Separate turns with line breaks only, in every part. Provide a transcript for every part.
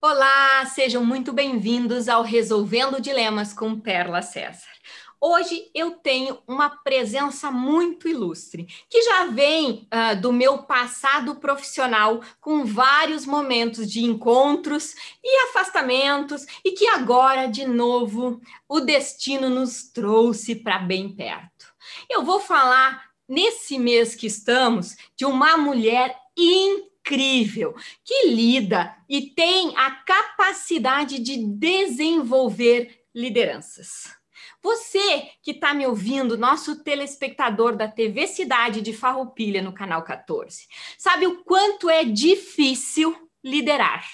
Olá, sejam muito bem-vindos ao Resolvendo Dilemas com Perla César. Hoje eu tenho uma presença muito ilustre, que já vem uh, do meu passado profissional, com vários momentos de encontros e afastamentos, e que agora, de novo, o destino nos trouxe para bem perto. Eu vou falar nesse mês que estamos, de uma mulher incrível, que lida e tem a capacidade de desenvolver lideranças. Você que está me ouvindo, nosso telespectador da TV Cidade de Farroupilha no canal 14, sabe o quanto é difícil liderar.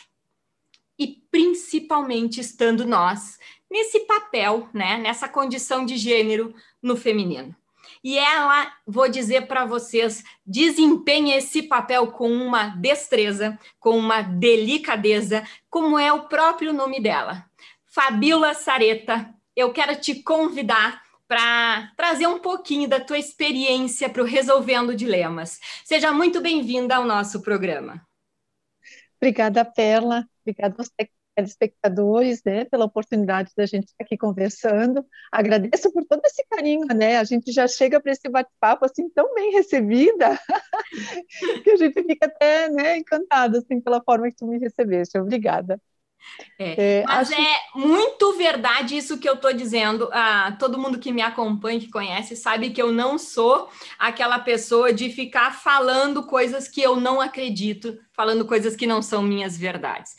E principalmente estando nós nesse papel, né, nessa condição de gênero no feminino e ela, vou dizer para vocês, desempenha esse papel com uma destreza, com uma delicadeza, como é o próprio nome dela. Fabiola Sareta, eu quero te convidar para trazer um pouquinho da tua experiência para o Resolvendo Dilemas. Seja muito bem-vinda ao nosso programa.
Obrigada, Perla. Obrigada a você que telespectadores, né, pela oportunidade da gente estar aqui conversando. Agradeço por todo esse carinho, né? A gente já chega para esse bate-papo assim tão bem recebida que a gente fica até, né, encantado assim pela forma que tu me recebeste. Obrigada. É, é, mas
acho... é muito verdade isso que eu estou dizendo. Ah, todo mundo que me acompanha, que conhece, sabe que eu não sou aquela pessoa de ficar falando coisas que eu não acredito, falando coisas que não são minhas verdades.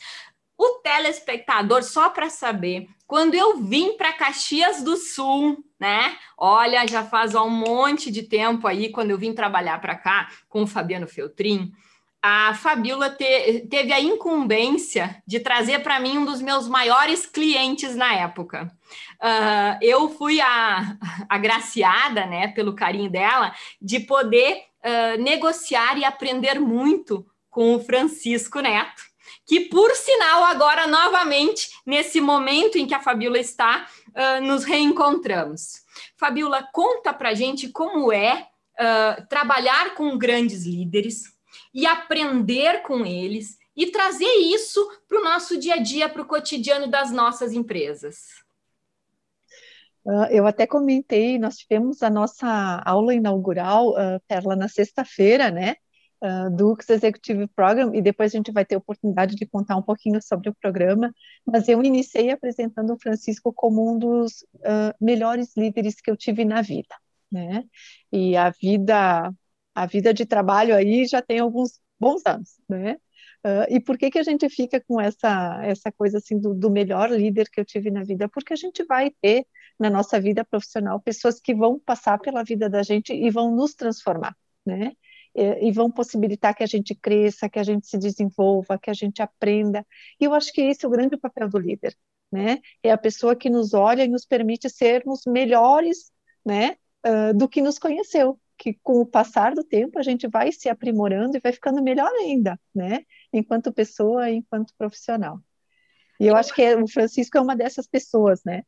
O telespectador, só para saber, quando eu vim para Caxias do Sul, né? Olha, já faz um monte de tempo aí, quando eu vim trabalhar para cá com o Fabiano Feltrin, a Fabiola te, teve a incumbência de trazer para mim um dos meus maiores clientes na época. Uh, eu fui agraciada, né, pelo carinho dela, de poder uh, negociar e aprender muito com o Francisco Neto que, por sinal, agora novamente, nesse momento em que a Fabiola está, uh, nos reencontramos. Fabiola, conta para gente como é uh, trabalhar com grandes líderes e aprender com eles e trazer isso para o nosso dia a dia, para o cotidiano das nossas empresas.
Uh, eu até comentei, nós tivemos a nossa aula inaugural, uh, Perla, na sexta-feira, né? uh, Executive Program, e depois a gente vai ter a oportunidade de contar um pouquinho sobre o programa, mas eu iniciei apresentando o Francisco como um dos uh, melhores líderes que eu tive na vida, né? E a vida, a vida de trabalho aí já tem alguns bons anos, né? Uh, e por que, que a gente fica com essa, essa coisa assim do, do, melhor líder que eu tive na vida? Porque a gente vai ter na nossa vida profissional pessoas que vão passar pela vida da gente e vão nos transformar, né? Eh, e vão possibilitar que a gente cresça, que a gente se desenvolva, que a gente aprenda. E eu acho que esse é o grande papel do líder, né? É a pessoa que nos olha e nos permite sermos melhores, né, uh, do que nos conheceu. Que com o passar do tempo a gente vai se aprimorando e vai ficando melhor ainda, né? Enquanto pessoa, enquanto profissional. E eu acho que é, o Francisco é uma dessas pessoas, né?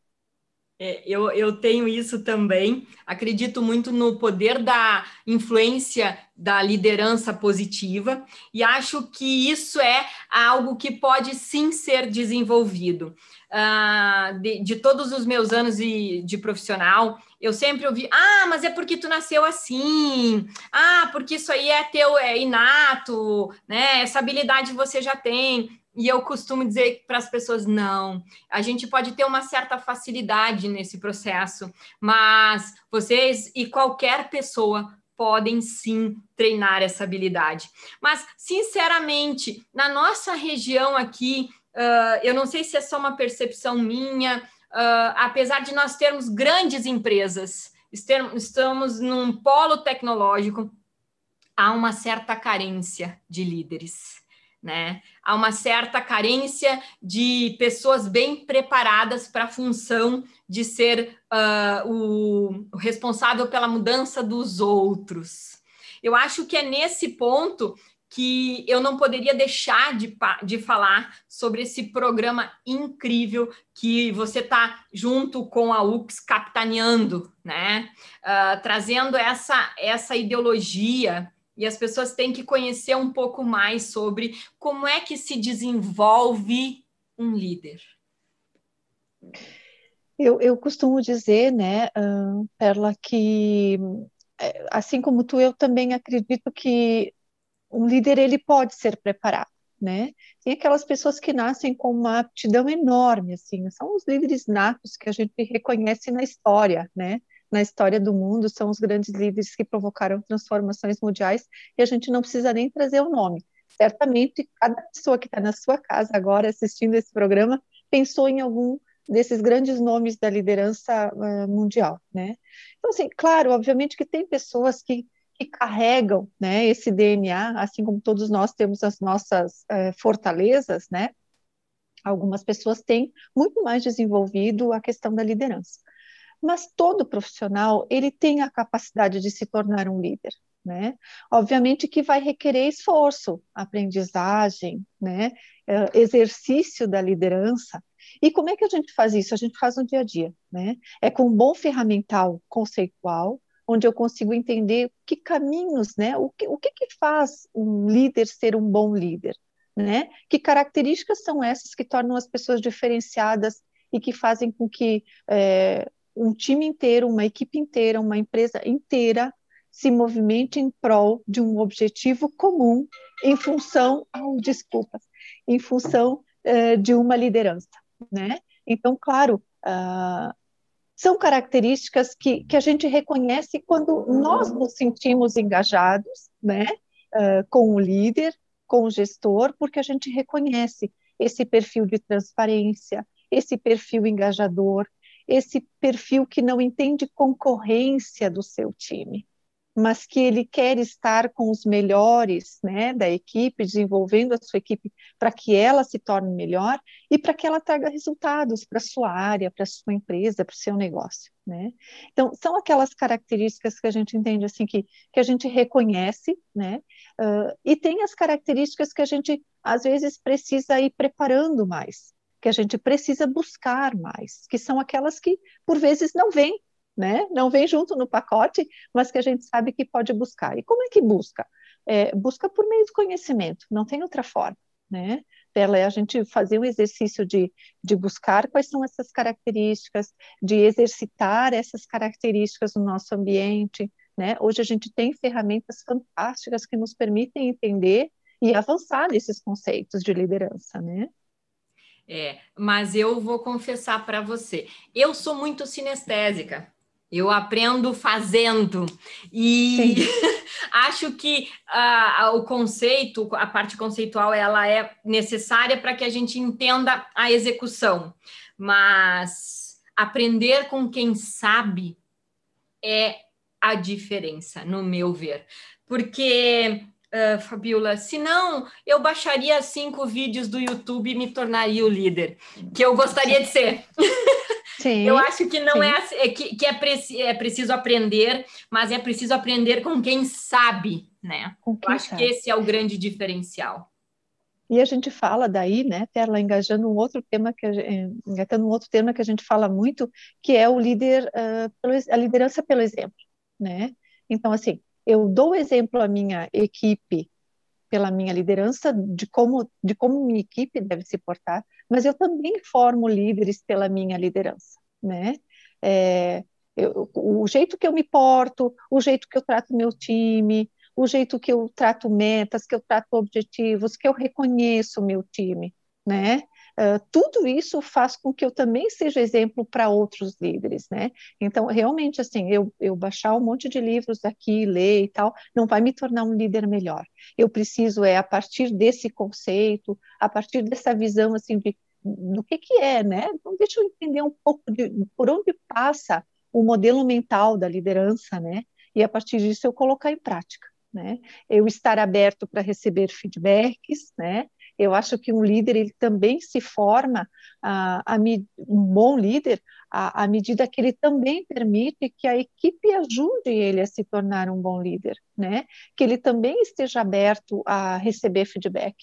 É, eu, eu tenho isso também. Acredito muito no poder da influência da liderança positiva, e acho que isso é algo que pode sim ser desenvolvido. Uh, de, de, todos os meus anos de, de, profissional, eu sempre ouvi: ah, mas é porque tu nasceu assim, ah, porque isso aí é teu, é inato, né? Essa habilidade você já tem. E eu costumo dizer para as pessoas: não, a gente pode ter uma certa facilidade nesse processo, mas vocês e qualquer pessoa podem sim treinar essa habilidade. Mas, sinceramente, na nossa região aqui, uh, eu não sei se é só uma percepção minha, uh, apesar de nós termos grandes empresas, estamos num polo tecnológico, há uma certa carência de líderes né? Há uma certa carência de pessoas bem preparadas para a função de ser uh, o, responsável pela mudança dos outros. Eu acho que é nesse ponto que eu não poderia deixar de, de falar sobre esse programa incrível que você está junto com a UX capitaneando, né? Uh, trazendo essa, essa ideologia e as pessoas têm que conhecer um pouco mais sobre como é que se desenvolve um líder.
Eu, eu costumo dizer, né, Perla, que eh, assim como tu, eu também acredito que um líder ele pode ser preparado, né? Tem aquelas pessoas que nascem com uma aptidão enorme, assim, são os líderes natos que a gente reconhece na história, né? na história do mundo são os grandes líderes que provocaram transformações mundiais e a gente não precisa nem trazer o nome. Certamente, cada pessoa que está na sua casa agora assistindo esse programa pensou em algum desses grandes nomes da liderança uh, mundial, né? Então, assim, claro, obviamente que tem pessoas que, que carregam, né, esse DNA, assim como todos nós temos as nossas uh, fortalezas, né? Algumas pessoas têm muito mais desenvolvido a questão da liderança mas todo profissional ele tem a capacidade de se tornar um líder. Né? Obviamente que vai requerer esforço, aprendizagem, né? É, exercício da liderança. E como é que a gente faz isso? A gente faz no dia a dia. Né? É com um bom ferramental conceitual, onde eu consigo entender que caminhos, né? o, que, o que, que faz um líder ser um bom líder. Né? Que características são essas que tornam as pessoas diferenciadas e que fazem com que é, um time inteiro, uma equipe inteira, uma empresa inteira se movimente em prol de um objetivo comum em função, oh, desculpa, em função uh, de uma liderança, né? Então, claro, uh, são características que, que a gente reconhece quando nós nos sentimos engajados, né? Uh, com o líder, com o gestor, porque a gente reconhece esse perfil de transparência, esse perfil engajador, esse perfil que não entende concorrência do seu time, mas que ele quer estar com os melhores né, da equipe, desenvolvendo a sua equipe para que ela se torne melhor e para que ela traga resultados para a sua área, para a sua empresa, para o seu negócio. Né? Então, são aquelas características que a gente entende assim que, que a gente reconhece, né? Uh, e tem as características que a gente às vezes precisa ir preparando mais que a gente precisa buscar mais, que são aquelas que por vezes não vêm, né? Não vêm junto no pacote, mas que a gente sabe que pode buscar. E como é que busca? É, busca por meio do conhecimento, não tem outra forma, né? Pela é, a gente fazer um exercício de, de buscar quais são essas características, de exercitar essas características no nosso ambiente, né? Hoje a gente tem ferramentas fantásticas que nos permitem entender e avançar nesses conceitos de liderança, né?
É, mas eu vou confessar para você, eu sou muito sinestésica. Eu aprendo fazendo e acho que uh, o conceito, a parte conceitual, ela é necessária para que a gente entenda a execução. Mas aprender com quem sabe é a diferença, no meu ver, porque ah, Fabiola, senão eu baixaria cinco vídeos do YouTube e me tornaria o líder, que eu gostaria de ser. Sim, eu acho que não sim. é, assim, é que, que é, preci, é preciso aprender, mas é preciso aprender com quem sabe, né? Com quem eu acho sabe. que esse é o grande diferencial.
E a gente fala daí, né, Terla, engajando um outro tema que gente, eh, engatando um outro tema que a gente fala muito, que é o líder, uh, pelo, a liderança pelo exemplo, né? Então, assim, eu dou exemplo à minha equipe pela minha liderança de como de como minha equipe deve se portar, mas eu também formo líderes pela minha liderança, né? É, eu, o jeito que eu me porto, o jeito que eu trato meu time, o jeito que eu trato metas, que eu trato objetivos, que eu reconheço meu time, né? Ah, tudo isso faz com que eu também seja exemplo para outros líderes, né? Então, realmente, assim, eu, eu baixar um monte de livros aqui, ler e tal, não vai me tornar um líder melhor. Eu preciso, é, a partir desse conceito, a partir dessa visão, assim, de, do que que é, né? Então, deixa eu entender um pouco de por onde passa o modelo mental da liderança, né? E a partir disso eu colocar em prática. Né? Eu estar aberto para receber feedbacks, né? Eu acho que um líder ele também se forma, a, a, um bom líder, à medida que ele também permite que a equipe ajude ele a se tornar um bom líder, né? Que ele também esteja aberto a receber feedback.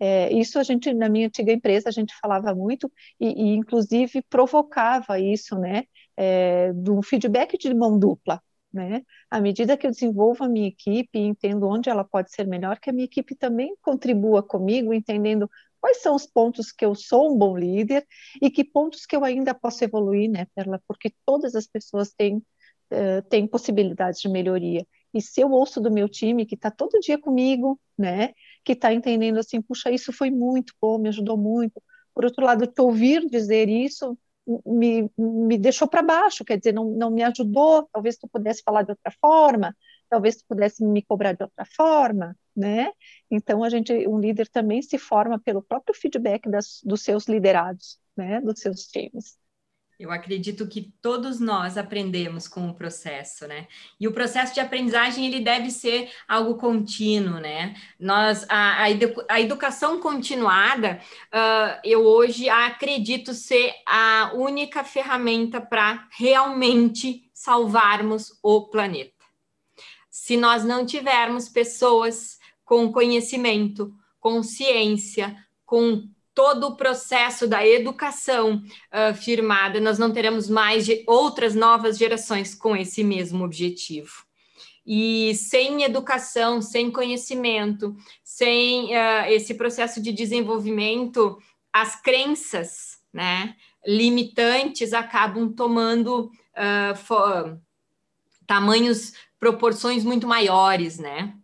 É, isso a gente, na minha antiga empresa, a gente falava muito e, e inclusive, provocava isso, né? É, do feedback de mão dupla né? À medida que eu desenvolvo a minha equipe e entendo onde ela pode ser melhor, que a minha equipe também contribua comigo, entendendo quais são os pontos que eu sou um bom líder e que pontos que eu ainda posso evoluir, né, Perla? Porque todas as pessoas têm, uh, têm possibilidades de melhoria. E se eu ouço do meu time, que está todo dia comigo, né, que está entendendo assim, puxa, isso foi muito bom, me ajudou muito. Por outro lado, te ouvir dizer isso me, me deixou para baixo, quer dizer, não, não me ajudou. Talvez tu pudesse falar de outra forma, talvez tu pudesse me cobrar de outra forma, né? Então, a gente, um líder também se forma pelo próprio feedback das, dos seus liderados, né? Dos seus times.
Eu acredito que todos nós aprendemos com o processo, né? E o processo de aprendizagem ele deve ser algo contínuo, né? Nós a, a, educação continuada, uh, eu hoje acredito ser a única ferramenta para realmente salvarmos o planeta. Se nós não tivermos pessoas com conhecimento, com ciência, com todo o processo da educação uh, ah, firmada, nós não teremos mais de outras novas gerações com esse mesmo objetivo. E sem educação, sem conhecimento, sem uh, esse processo de desenvolvimento, as crenças né, limitantes acabam tomando uh, tamanhos, proporções muito maiores, né?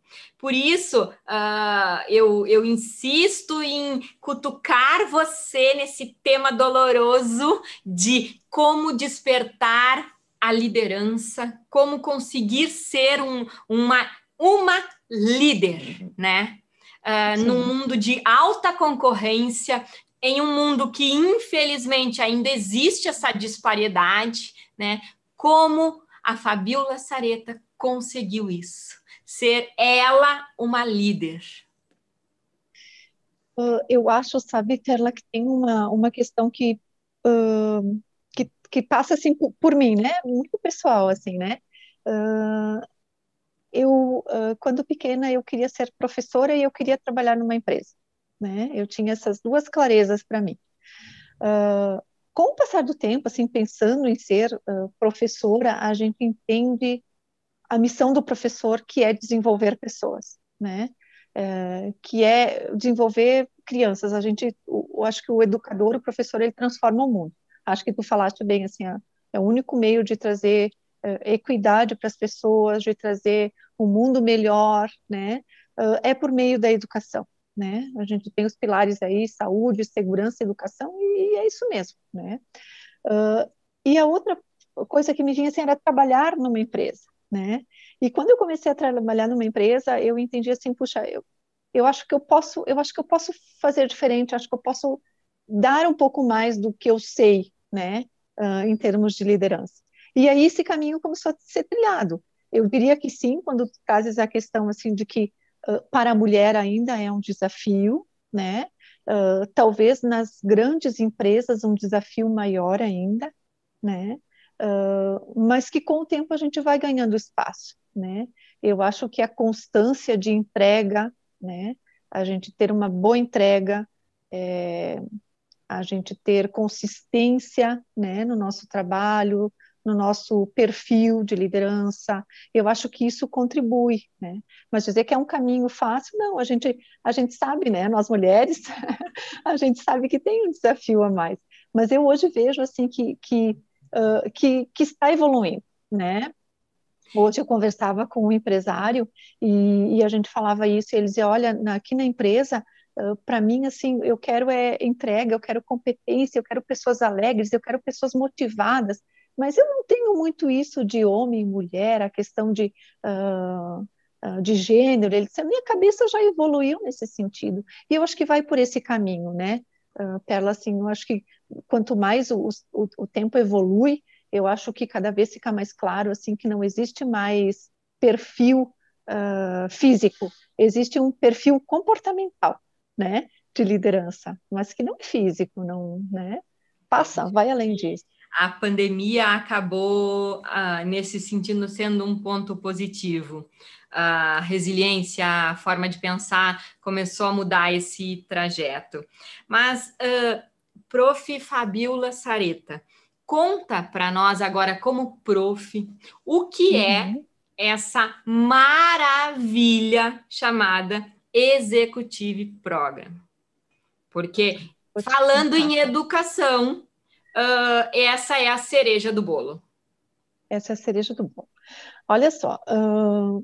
Por isso, uh, eu, eu insisto em cutucar você nesse tema doloroso de como despertar a liderança, como conseguir ser um, uma, uma líder, né? Uh, num mundo de alta concorrência, em um mundo que, infelizmente, ainda existe essa disparidade, né? Como a Fabiola Sareta conseguiu isso? ser ela uma líder?
Uh, eu acho, sabe, Carla, que tem uma, uma questão que, uh, que, que, passa assim por, por, mim, né? Muito pessoal, assim, né? Uh, eu, quando pequena, eu queria ser professora e eu queria trabalhar numa empresa, né? Eu tinha essas duas clarezas para mim. com o passar do tempo, assim, pensando em ser professora, a gente entende a missão do professor, que é desenvolver pessoas, né? É, que é desenvolver crianças. A gente, eu acho que o educador, o professor, ele transforma o mundo. Acho que tu falaste bem, assim, é o único meio de trazer é, equidade para as pessoas, de trazer um mundo melhor, né? É, é por meio da educação, né? A gente tem os pilares aí, saúde, segurança, educação, e, é isso mesmo, né? É, e a outra coisa que me vinha assim era trabalhar numa empresa, né? E quando eu comecei a trabalhar numa empresa, eu entendi assim, puxa, eu, eu acho que eu posso, eu acho que eu posso fazer diferente, acho que eu posso dar um pouco mais do que eu sei, né, uh, em termos de liderança. E aí esse caminho começou a ser trilhado. Eu diria que sim, quando trazes a questão assim de que uh, para a mulher ainda é um desafio, né? Uh, talvez nas grandes empresas um desafio maior ainda, né? mas que com o tempo a gente vai ganhando espaço, né? Eu acho que a constância de entrega, né? A gente ter uma boa entrega, é, a gente ter consistência, né, no nosso trabalho, no nosso perfil de liderança. Eu acho que isso contribui, né? Mas dizer que é um caminho fácil, não. A gente, a gente sabe, né? Nós mulheres, a gente sabe que tem um desafio a mais. Mas eu hoje vejo assim que, que que, que está evoluindo, né? Hoje eu conversava com um empresário e, e a gente falava isso, e ele dizia, olha, na, aqui na empresa, uh, para mim, assim, eu quero é entrega, eu quero competência, eu quero pessoas alegres, eu quero pessoas motivadas, mas eu não tenho muito isso de homem e mulher, a questão de... Uh, de gênero, ele disse, a minha cabeça já evoluiu nesse sentido, e eu acho que vai por esse caminho, né, uh, Perla, assim, eu acho que quanto mais o, o, o tempo evolui, eu acho que cada vez fica mais claro, assim, que não existe mais perfil uh, físico, existe um perfil comportamental, né, de liderança, mas que não é físico, não, né, passa, vai além disso
a pandemia acabou, ah, nesse sentido, sendo um ponto positivo a resiliência, a forma de pensar começou a mudar esse trajeto. Mas, uh, prof. Fabiola Sareta, conta para nós agora, como prof, o que é uhum. essa maravilha chamada Executive Program. Porque, falando em educação, uh, essa é a cereja do bolo.
Essa é a cereja do bolo. Olha só, uh,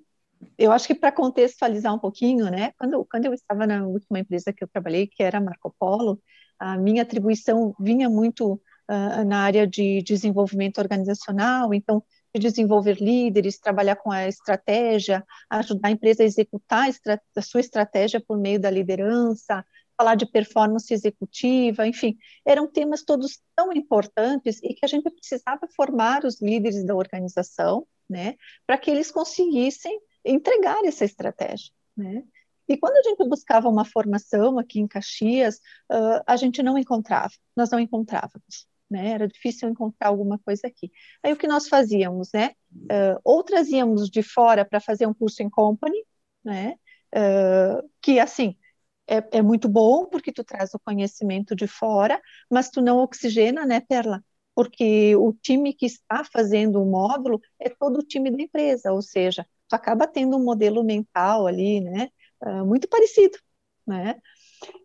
eu acho que para contextualizar um pouquinho, né, quando, quando eu estava na última empresa que eu trabalhei, que era Marco Polo, a minha atribuição vinha muito uh, na área de desenvolvimento organizacional, então, de desenvolver líderes, trabalhar com a estratégia, ajudar a empresa a executar a, a sua estratégia por meio da liderança, falar de performance executiva, enfim, eram temas todos tão importantes e que a gente precisava formar os líderes da organização, né, para que eles conseguissem entregar essa estratégia, né? E quando a gente buscava uma formação aqui em Caxias, uh, a gente não encontrava, nós não encontrávamos, né? Era difícil encontrar alguma coisa aqui. Aí o que nós fazíamos, né? Uh, ou trazíamos de fora para fazer um curso em company, né? Uh, que assim é, é, muito bom porque tu traz o conhecimento de fora, mas tu não oxigena, né, Perla? Porque o time que está fazendo o módulo é todo o time da empresa, ou seja, tu acaba tendo um modelo mental ali, né, ah, muito parecido, né?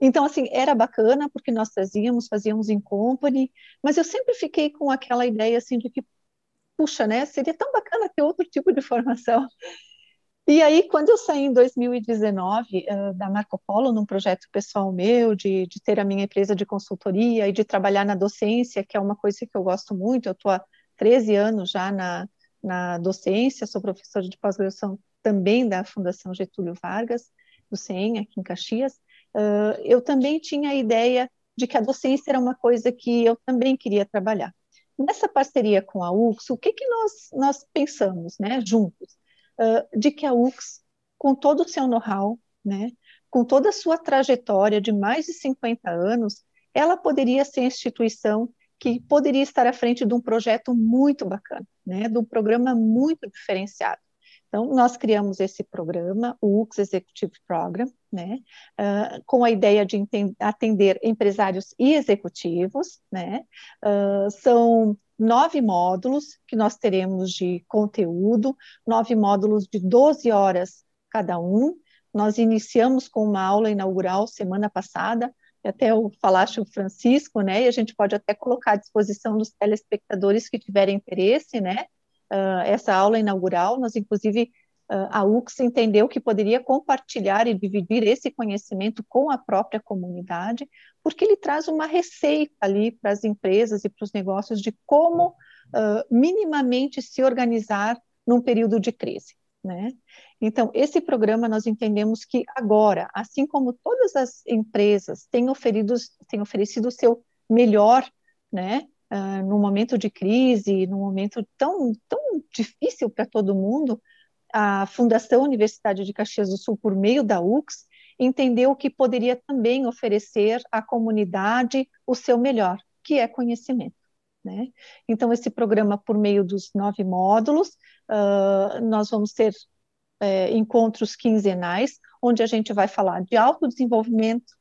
Então, assim, era bacana porque nós trazíamos, fazíamos em company, mas eu sempre fiquei com aquela ideia, assim, de que, puxa, né, seria tão bacana ter outro tipo de formação. E aí, quando eu saí em 2019 uh, ah, da Marco Polo, num projeto pessoal meu, de, de, ter a minha empresa de consultoria e de trabalhar na docência, que é uma coisa que eu gosto muito, eu estou há 13 anos já na, na docência, sou professora de pós-graduação também da Fundação Getúlio Vargas, do CEM, aqui em Caxias, uh, eu também tinha a ideia de que a docência era uma coisa que eu também queria trabalhar. Nessa parceria com a UX, o que, que nós, nós pensamos né, juntos? Uh, de que a UX, com todo o seu know-how, né, com toda a sua trajetória de mais de 50 anos, ela poderia ser a instituição que poderia estar à frente de um projeto muito bacana, né, de um programa muito diferenciado. Então, nós criamos esse programa, o UX Executive Program, né, uh, com a ideia de atender empresários e executivos. Né, uh, são nove módulos que nós teremos de conteúdo, nove módulos de 12 horas cada um. Nós iniciamos com uma aula inaugural semana passada, até o, falaste o Francisco, né? E a gente pode até colocar à disposição dos telespectadores que tiverem interesse, né? Uh, essa aula inaugural, nós inclusive uh, a UX entendeu que poderia compartilhar e dividir esse conhecimento com a própria comunidade, porque ele traz uma receita ali para as empresas e para os negócios de como uh, minimamente se organizar num período de crise. Né? Então, esse programa nós entendemos que agora, assim como todas as empresas têm têm oferecido o seu melhor, né, uh, ah, no momento de crise, num momento tão, tão difícil para todo mundo, a Fundação Universidade de Caxias do Sul, por meio da UX, entendeu que poderia também oferecer à comunidade o seu melhor, que é conhecimento. Né? Então, esse programa, por meio dos nove módulos, uh, nós vamos ter é, encontros quinzenais, onde a gente vai falar de autodesenvolvimento,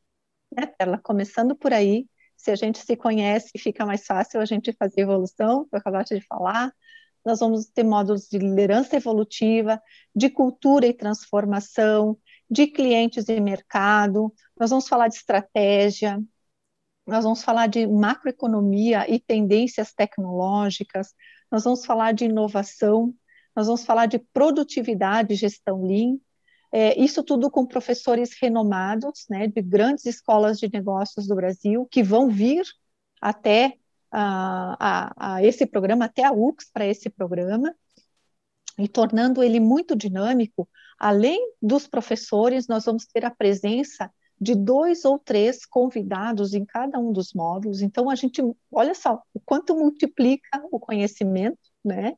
né, Ela começando por aí, se a gente se conhece, fica mais fácil a gente fazer evolução, que eu acabaste de falar, nós vamos ter módulos de liderança evolutiva, de cultura e transformação, de clientes e mercado, nós vamos falar de estratégia, nós vamos falar de macroeconomia e tendências tecnológicas, nós vamos falar de inovação, nós vamos falar de produtividade, gestão lean, é, isso tudo com professores renomados, né, de grandes escolas de negócios do Brasil, que vão vir até a, a, a esse programa, até a UX para esse programa, e tornando ele muito dinâmico. Além dos professores, nós vamos ter a presença de dois ou três convidados em cada um dos módulos. Então, a gente, olha só, o quanto multiplica o conhecimento, né?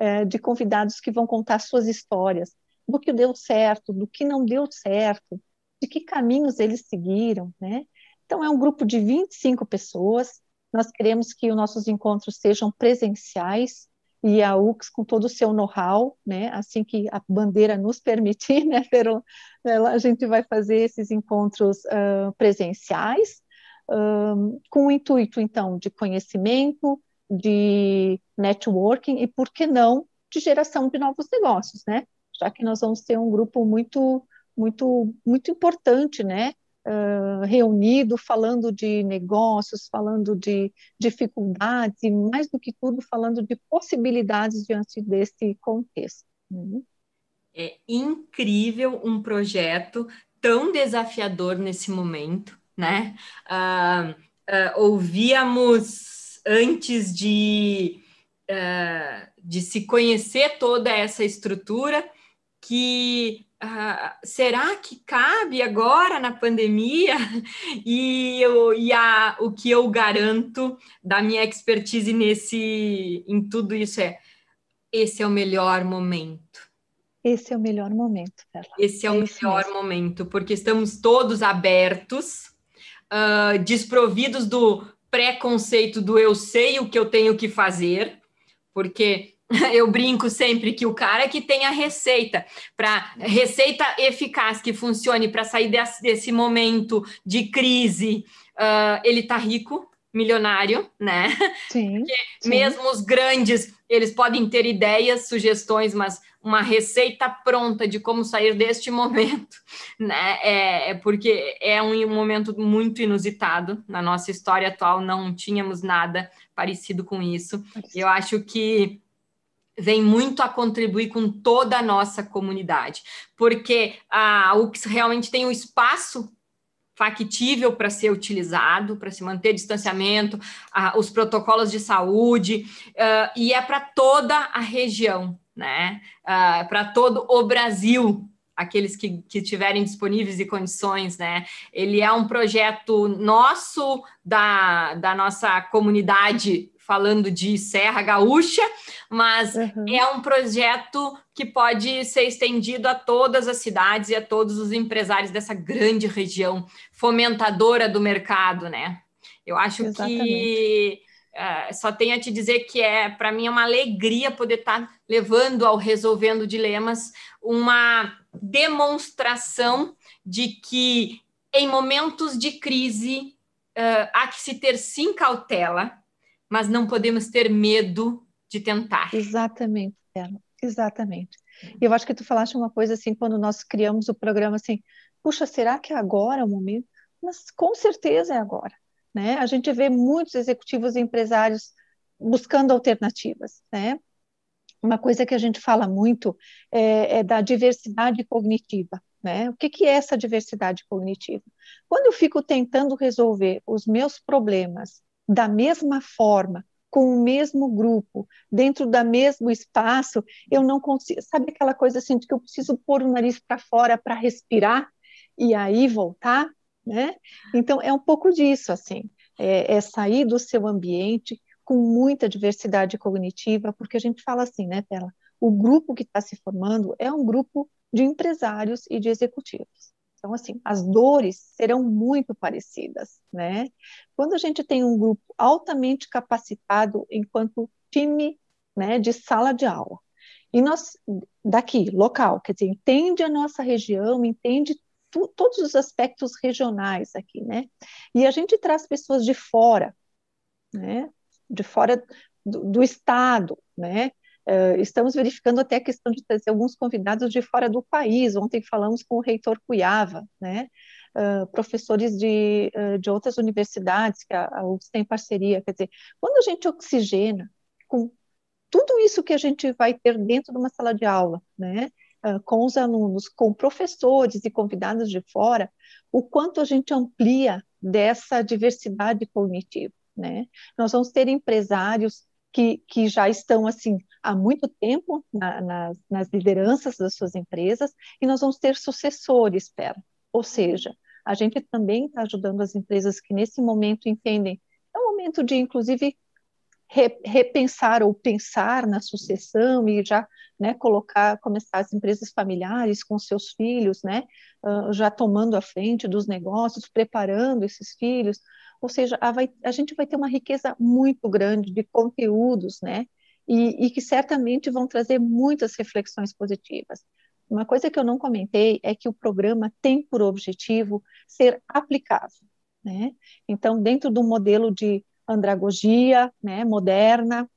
É, de convidados que vão contar suas histórias, do que deu certo, do que não deu certo, de que caminhos eles seguiram, né? Então, é um grupo de 25 pessoas. Nós queremos que os nossos encontros sejam presenciais e a UX, com todo o seu know-how, né, assim que a bandeira nos permitir, né, Pero, a gente vai fazer esses encontros uh, presenciais, um, com o intuito, então, de conhecimento, de networking e, por que não, de geração de novos negócios, né? Já que nós vamos ter um grupo muito, muito, muito importante, né? Uh, reunido, falando de negócios, falando de dificuldades e, mais do que tudo, falando de possibilidades diante desse contexto. Né?
É incrível um projeto tão desafiador nesse momento, né? Uh, uh, ouvíamos antes de, uh, de se conhecer toda essa estrutura, que uh, será que cabe agora na pandemia? E, eu, e a, o que eu garanto da minha expertise nesse, em tudo isso é: esse é o
melhor momento. Esse é o melhor momento, Perla.
Esse é, o é melhor mesmo. momento, porque estamos todos abertos, uh, desprovidos do preconceito do eu sei o que eu tenho que fazer, porque eu brinco sempre que o cara é que tem a receita para receita eficaz que funcione para sair desse, desse, momento de crise, uh, ele tá rico milionário, né? Sim, Porque sim. mesmo os grandes, eles podem ter ideias, sugestões, mas uma receita pronta de como sair deste momento, né? É, é porque é um, momento muito inusitado na nossa história atual, não tínhamos nada parecido com isso. Eu acho que vem muito a contribuir com toda a nossa comunidade, porque a ah, UX realmente tem um espaço factível para ser utilizado, para se manter distanciamento, a, os protocolos de saúde, uh, e é para toda a região, né? Uh, para todo o Brasil, aqueles que, que tiverem disponíveis e condições, né? Ele é um projeto nosso, da, da nossa comunidade, falando de Serra Gaúcha, mas uhum. é um projeto que pode ser estendido a todas as cidades e a todos os empresários dessa grande região fomentadora do mercado, né? Eu acho Exatamente. que Uh, só tenho a te dizer que é para mim é uma alegria poder estar tá levando ao resolvendo dilemas uma demonstração de que em momentos de crise uh, há que se ter sim
cautela, mas não podemos ter medo
de tentar.
Exatamente, Bela. exatamente. E eu acho que tu falaste uma coisa assim quando nós criamos o programa assim, puxa, será que é agora o momento? Mas com certeza é agora, né? A gente vê muitos executivos e empresários buscando alternativas, né? uma coisa que a gente fala muito é, é da diversidade cognitiva. Né? O que, que é essa diversidade cognitiva? Quando eu fico tentando resolver os meus problemas da mesma forma, com o mesmo grupo, dentro do mesmo espaço, eu não consigo. Sabe aquela coisa assim de que eu preciso pôr o nariz para fora para respirar e aí voltar? Né? Então, é um pouco disso, assim, é, é sair do seu ambiente, com muita diversidade cognitiva, porque a gente fala assim, né, Pela? O grupo que está se formando é um grupo de empresários e de executivos. Então, assim, as dores serão muito parecidas, né? Quando a gente tem um grupo altamente capacitado enquanto time né, de sala de aula, e nós, daqui, local, quer dizer, entende a nossa região, entende tu, todos os aspectos regionais aqui, né? E a gente traz pessoas de fora, né? de fora do, do Estado, né? Uh, estamos verificando até a questão de trazer alguns convidados de fora do país. Ontem falamos com o reitor Cuiava, né? Uh, professores de, uh, de outras universidades que a, a UFS tem parceria. Quer dizer, quando a gente oxigena com tudo isso que a gente vai ter dentro de uma sala de aula, né? com os alunos, com professores e convidados de fora, o quanto a gente amplia dessa diversidade cognitiva né? Nós vamos ter empresários que, que já estão assim há muito tempo na, nas, nas lideranças das suas empresas e nós vamos ter sucessores, pera. Ou seja, a gente também está ajudando as empresas que nesse momento entendem é um momento de, inclusive, re, repensar ou pensar na sucessão e já né, colocar, começar as empresas familiares com seus filhos, né, ah, já tomando a frente dos negócios, preparando esses filhos, ou seja, a, vai, a gente vai ter uma riqueza muito grande de conteúdos, né, e, e que certamente vão trazer muitas reflexões positivas. Uma coisa que eu não comentei é que o programa tem por objetivo ser aplicável, né? Então, dentro do modelo de andragogia né, moderna.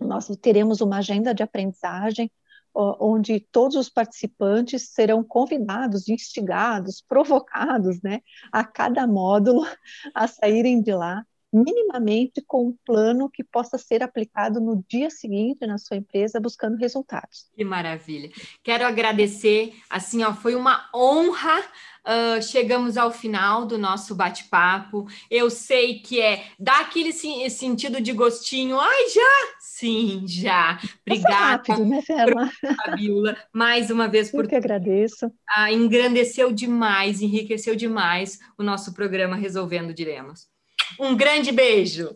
Nós teremos uma agenda de aprendizagem onde todos os participantes serão convidados, instigados, provocados, né, a cada módulo a saírem de lá minimamente com um plano que possa ser aplicado no dia seguinte na sua empresa, buscando resultados.
Que maravilha! Quero agradecer, assim, ó, foi uma honra. Uh, chegamos ao final do nosso bate-papo. Eu sei que é dá aquele sim, sentido de gostinho. Ai, já! Sim, já. Obrigada. Rápido, né, Fabiola, mais uma vez por. Eu que agradeço. Ah, engrandeceu demais, enriqueceu demais o nosso programa Resolvendo Dilemas. Um grande beijo!